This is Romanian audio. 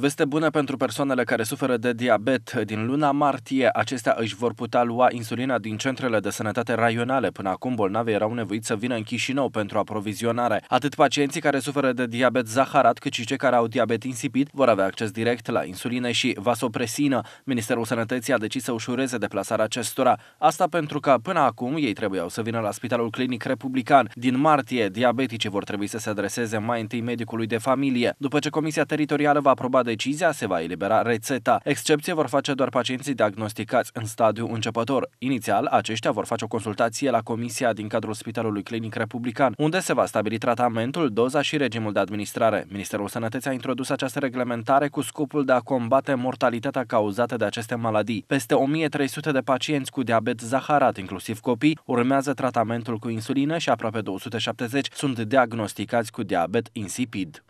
Veste bună pentru persoanele care suferă de diabet. Din luna martie, acestea își vor putea lua insulina din centrele de sănătate raionale. Până acum, bolnavii erau nevoiți să vină în Chișinău pentru aprovizionare. Atât pacienții care suferă de diabet zaharat, cât și cei care au diabet insipid vor avea acces direct la insuline și vasopresină. Ministerul Sănătății a decis să ușureze deplasarea acestora. Asta pentru că, până acum, ei trebuiau să vină la Spitalul Clinic Republican. Din martie, diabeticii vor trebui să se adreseze mai întâi medicului de familie. După ce Comisia Teritorială va aproba decizia, se va elibera rețeta. Excepție vor face doar pacienții diagnosticați în stadiu începător. Inițial, aceștia vor face o consultație la comisia din cadrul Spitalului Clinic Republican, unde se va stabili tratamentul, doza și regimul de administrare. Ministerul Sănătății a introdus această reglementare cu scopul de a combate mortalitatea cauzată de aceste maladii. Peste 1300 de pacienți cu diabet zaharat, inclusiv copii, urmează tratamentul cu insulină și aproape 270 sunt diagnosticați cu diabet insipid.